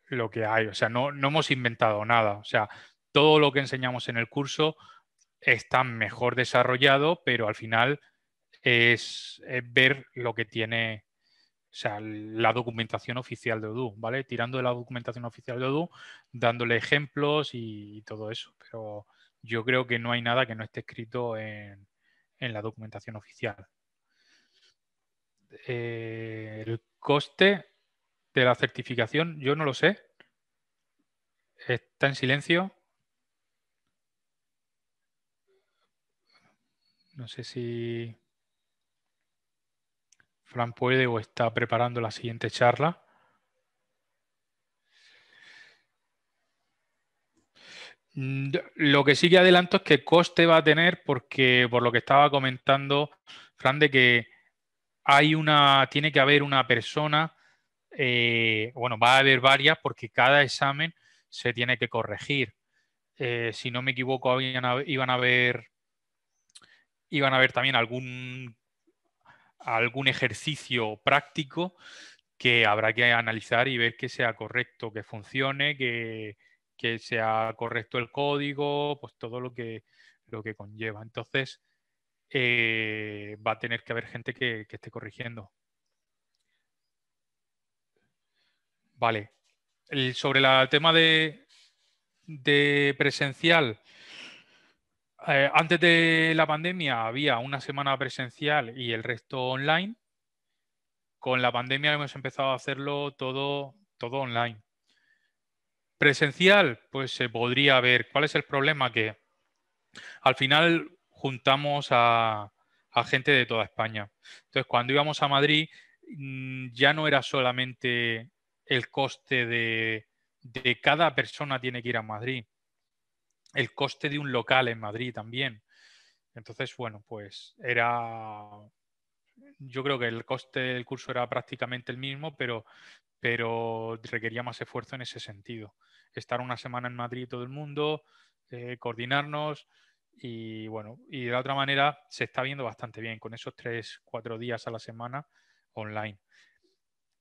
Speaker 1: lo que hay. O sea, no, no hemos inventado nada. O sea, todo lo que enseñamos en el curso está mejor desarrollado, pero al final es ver lo que tiene o sea, la documentación oficial de Odoo, ¿vale? Tirando de la documentación oficial de Odoo, dándole ejemplos y, todo eso. Pero yo creo que no hay nada que no esté escrito en, la documentación oficial. Eh, el coste de la certificación, yo no lo sé. Está en silencio. No sé si Fran puede o está preparando la siguiente charla. Mm, lo que sí que adelanto es que coste va a tener porque por lo que estaba comentando Fran de que hay una, tiene que haber una persona, eh, bueno, va a haber varias porque cada examen se tiene que corregir. Eh, si no me equivoco, iban a haber iban a haber también algún algún ejercicio práctico que habrá que analizar y ver que sea correcto, que funcione, que, sea correcto el código, pues todo lo que, lo que conlleva. Entonces, eh, va a tener que haber gente que, esté corrigiendo. Vale. sobre el tema de, de presencial, eh, antes de la pandemia había una semana presencial y el resto online. Con la pandemia hemos empezado a hacerlo todo, todo online. Presencial, pues se podría ver cuál es el problema que al final juntamos a, gente de toda España. Entonces, cuando íbamos a Madrid, mm, ya no era solamente el coste de, de cada persona tiene que ir a Madrid, el coste de un local en Madrid también. Entonces, bueno, pues era, yo creo que el coste del curso era prácticamente el mismo, pero, pero requería más esfuerzo en ese sentido. Estar una semana en Madrid todo el mundo, eh, coordinarnos y bueno, y de otra manera se está viendo bastante bien con esos tres, cuatro días a la semana online.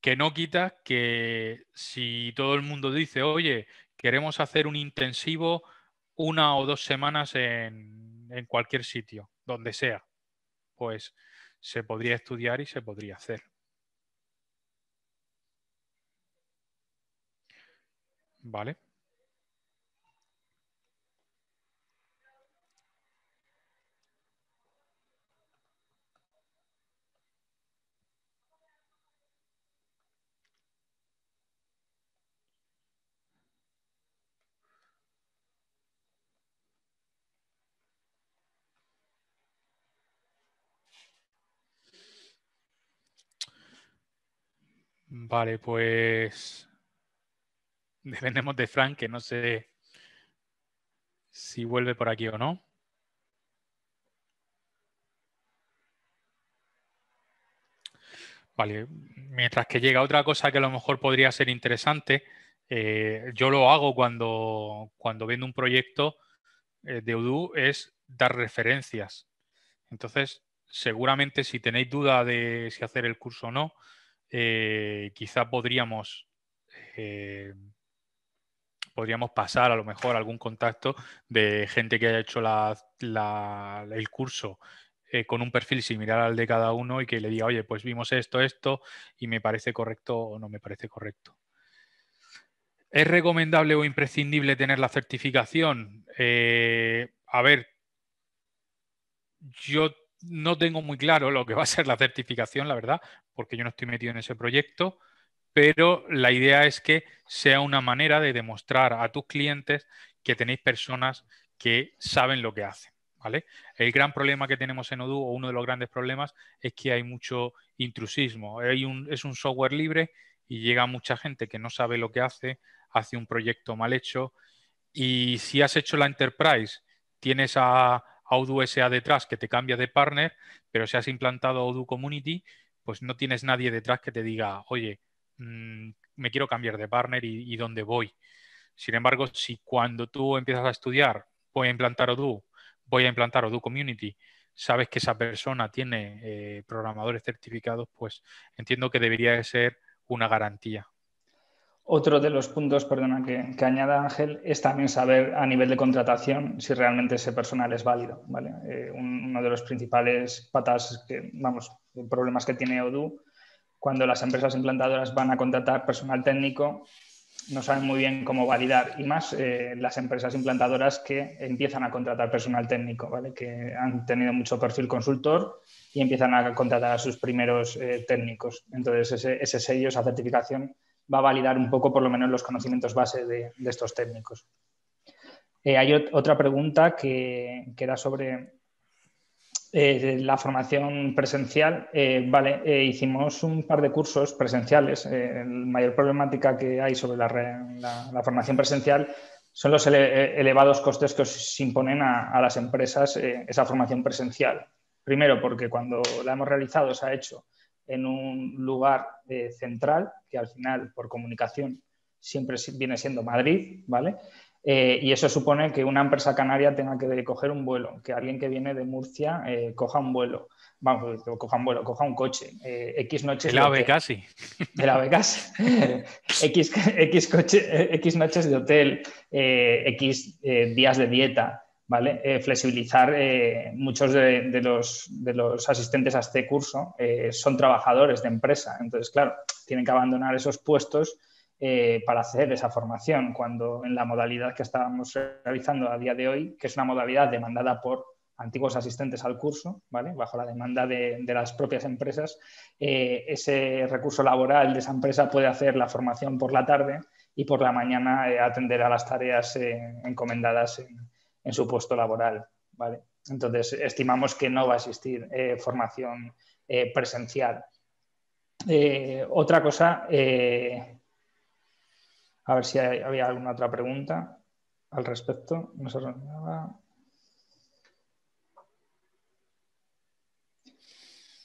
Speaker 1: Que no quita que si todo el mundo dice, oye, queremos hacer un intensivo una o dos semanas en, en cualquier sitio, donde sea, pues se podría estudiar y se podría hacer. Vale. Vale, pues dependemos de Frank, que no sé si vuelve por aquí o no. Vale, mientras que llega otra cosa que a lo mejor podría ser interesante, eh, yo lo hago cuando, vendo un proyecto eh, de Udu, es dar referencias. Entonces, seguramente si tenéis duda de si hacer el curso o no, eh, quizá podríamos, eh, podríamos pasar a lo mejor algún contacto de gente que haya hecho el curso eh, con un perfil similar al de cada uno y que le diga, oye, pues vimos esto, esto, y me parece correcto o no me parece correcto. ¿Es recomendable o imprescindible tener la certificación? a ver, yo no tengo muy claro lo que va a ser la certificación, la verdad, porque yo no estoy metido en ese proyecto, pero la idea es que sea una manera de demostrar a tus clientes que tenéis personas que saben lo que hacen. ¿Vale? El gran problema que tenemos en Odoo, o uno de los grandes problemas, es que hay mucho intrusismo. es un software libre y llega mucha gente que no sabe lo que hace, hace un proyecto mal hecho. Y si has hecho la enterprise, tienes a Odoo SA detrás que te cambia de partner, pero si has implantado Odoo Community, pues no tienes nadie detrás que te diga, oye, mm, me quiero cambiar de partner y, dónde voy. Sin embargo, si cuando tú empiezas a estudiar, voy a implantar Odoo, voy a implantar Odoo Community, sabes que esa persona tiene eh, programadores certificados, pues entiendo que debería de ser una garantía.
Speaker 2: Otro de los puntos, perdona, que, añada Ángel, es también saber a nivel de contratación si realmente ese personal es válido. ¿vale? Eh, uno de los principales patas, que, vamos, problemas que tiene Odoo, cuando las empresas implantadoras van a contratar personal técnico, no saben muy bien cómo validar, y más eh, las empresas implantadoras que empiezan a contratar personal técnico, ¿vale? que han tenido mucho perfil consultor y empiezan a contratar a sus primeros eh, técnicos. Entonces, ese, ese sello, esa certificación va a validar un poco por lo menos los conocimientos base de, estos técnicos. Eh, hay otra pregunta que, era sobre eh, la formación presencial. Eh, vale, hicimos un par de cursos presenciales. la mayor problemática que hay sobre la, formación presencial son los elevados costes que se imponen a las empresas esa formación presencial. Primero, porque cuando la hemos realizado se ha hecho en un lugar eh, central, que al final por comunicación siempre viene siendo Madrid, ¿vale? Eh, y eso supone que una empresa canaria tenga que coger un vuelo, que alguien que viene de Murcia eh, coja un vuelo, vamos, pues, coja un vuelo, coja un coche, X noches.
Speaker 1: de
Speaker 2: X, X, coche, X noches de hotel, X días de dieta, eh, flexibilizar eh, muchos de, los, asistentes a este curso eh, son trabajadores de empresa. Entonces, claro, tienen que abandonar esos puestos para hacer esa formación, cuando en la modalidad que estábamos realizando a día de hoy, que es una modalidad demandada por antiguos asistentes al curso, bajo la demanda de, las propias empresas, ese recurso laboral de esa empresa puede hacer la formación por la tarde y por la mañana atender a las tareas encomendadas en, en su puesto laboral. ¿vale? Entonces, estimamos que no va a existir eh, formación eh, presencial. Eh, otra cosa, a ver si había alguna otra pregunta al respecto.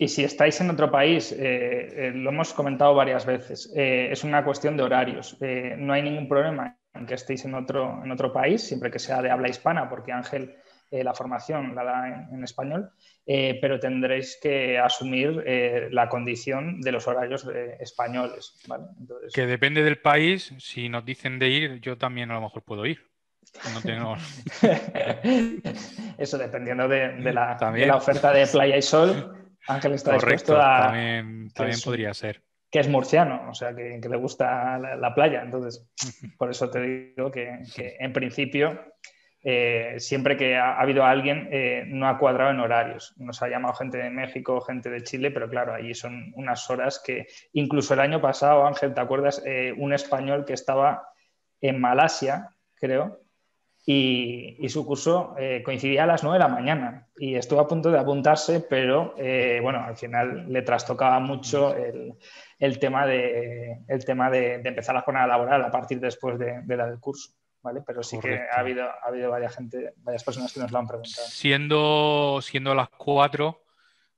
Speaker 2: Y si estáis en otro país, lo hemos comentado varias veces, es una cuestión de horarios. no hay ningún problema que estéis en otro, en otro país, siempre que sea de habla hispana, porque Ángel eh, la formación la da en, español, eh, pero tendréis que asumir eh, la condición de los horarios españoles. Que
Speaker 1: depende del país, si nos dicen de ir, yo también a lo mejor puedo ir.
Speaker 2: Eso dependiendo de, la, oferta de playa y sol. Ángel está dispuesto a...
Speaker 1: también podría ser
Speaker 2: que es murciano, o sea, que, le gusta la, playa. Entonces, por eso te digo que, en principio, eh, siempre que ha, habido alguien, eh, no ha cuadrado en horarios. Nos ha llamado gente de México, gente de Chile, pero claro, allí son unas horas que, incluso el año pasado, Ángel, ¿te acuerdas? Eh, un español que estaba en Malasia, creo, y, su curso eh, coincidía a las 9 de la mañana y estuvo a punto de apuntarse, pero eh, bueno, al final le trastocaba mucho el, el tema, de, el tema de, empezar la jornada laboral a partir después de, la del curso. ¿Vale? Pero sí que ha habido, ha habido varias, gente, varias personas que nos lo han preguntado.
Speaker 1: Siendo, siendo las 4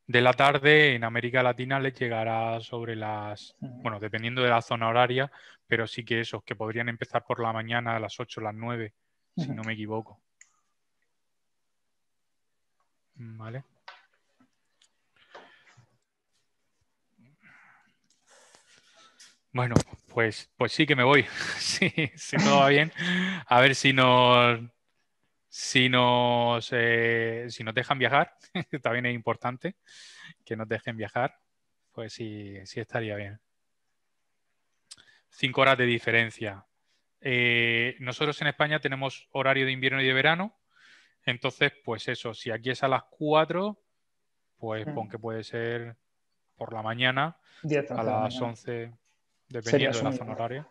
Speaker 1: de la tarde, en América Latina les llegará sobre las, bueno, dependiendo de la zona horaria, pero sí que esos que podrían empezar por la mañana a las 8 las 9 si no me equivoco. Mm, ¿Vale? Bueno, pues, pues sí que me voy. si todo va bien. A ver si nos, si nos, si nos dejan viajar. También es importante que nos dejen viajar. Pues si sí estaría bien. Cinco horas de diferencia. Eh, nosotros en España tenemos horario de invierno y de verano. Entonces, pues eso, si aquí es a las 4, pues pon que puede ser por la mañana, a las 11, dependiendo de la zona horaria.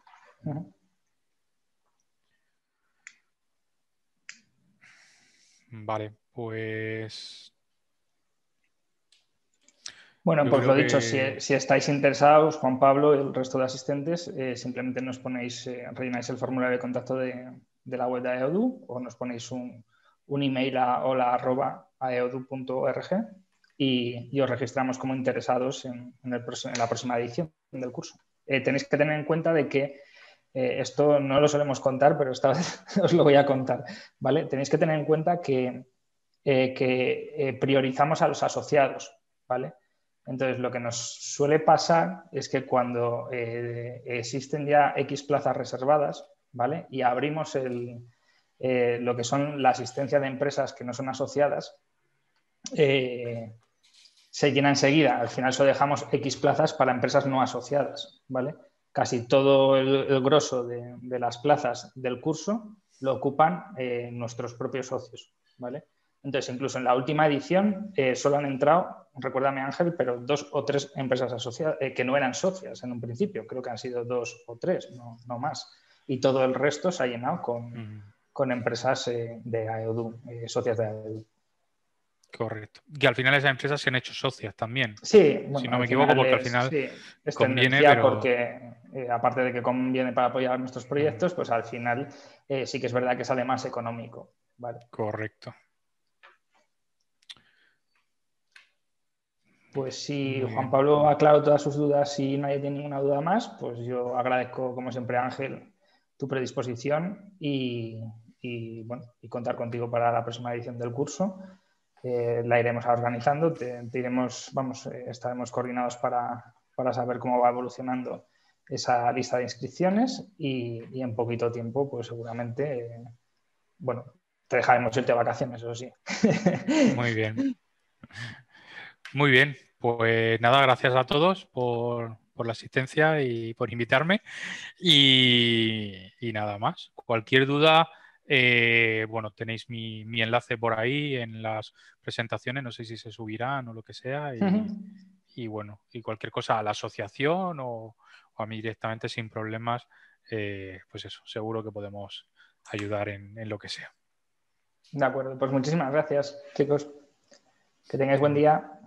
Speaker 1: Vale, pues
Speaker 2: bueno, pues lo dicho, si, estáis interesados, Juan Pablo y el resto de asistentes, eh, simplemente nos ponéis, eh, rellenáis el formulario de contacto de, la web de EODU o nos ponéis un, email a hola.eodu.org y, y, os registramos como interesados en, en, la próxima edición del curso. Eh, tenéis que tener en cuenta de que esto no lo solemos contar, pero esta vez os lo voy a contar, ¿vale? Tenéis que tener en cuenta que, que priorizamos a los asociados, ¿vale? Entonces, lo que nos suele pasar es que cuando eh, existen ya X plazas reservadas, ¿vale? Y abrimos eh, lo que son la asistencia de empresas que no son asociadas, eh, se llena enseguida. Al final solo dejamos X plazas para empresas no asociadas, ¿vale? Casi todo el, grosso de, las plazas del curso lo ocupan nuestros propios socios, ¿vale? Entonces, incluso en la última edición eh, solo han entrado, recuérdame Ángel, pero dos o tres empresas asociadas eh, que no eran socias en un principio. Creo que han sido dos o tres, no, más. Y todo el resto se ha llenado con, con empresas eh, de AEODU, eh, socias de AEDU Correcto.
Speaker 1: Y al final esas empresas se han hecho socias también. Sí, si no me equivoco, porque al final sí, conviene. Porque
Speaker 2: aparte de que conviene para apoyar nuestros proyectos, pues al final sí que es verdad que sale más económico. Correcto. Pues si Juan Pablo ha aclarado todas sus dudas y nadie tiene ninguna duda más, pues yo agradezco, como siempre, Ángel, tu predisposición y, bueno, y contar contigo para la próxima edición del curso. Eh, la iremos organizando, te, iremos, vamos, eh, estaremos coordinados para, saber cómo va evolucionando esa lista de inscripciones y, en poquito tiempo, pues seguramente, eh, bueno, te dejaremos irte de vacaciones, eso sí.
Speaker 1: Muy bien. Muy bien, pues nada, gracias a todos por, la asistencia y por invitarme. Y, nada más. Cualquier duda, eh, bueno, tenéis mi, enlace por ahí en las presentaciones, no sé si se subirán o lo que sea. Y, bueno, y cualquier cosa a la asociación o, a mí directamente sin problemas, eh, pues eso, seguro que podemos ayudar en lo que sea.
Speaker 2: De acuerdo, pues muchísimas gracias, chicos. Que tengáis buen día.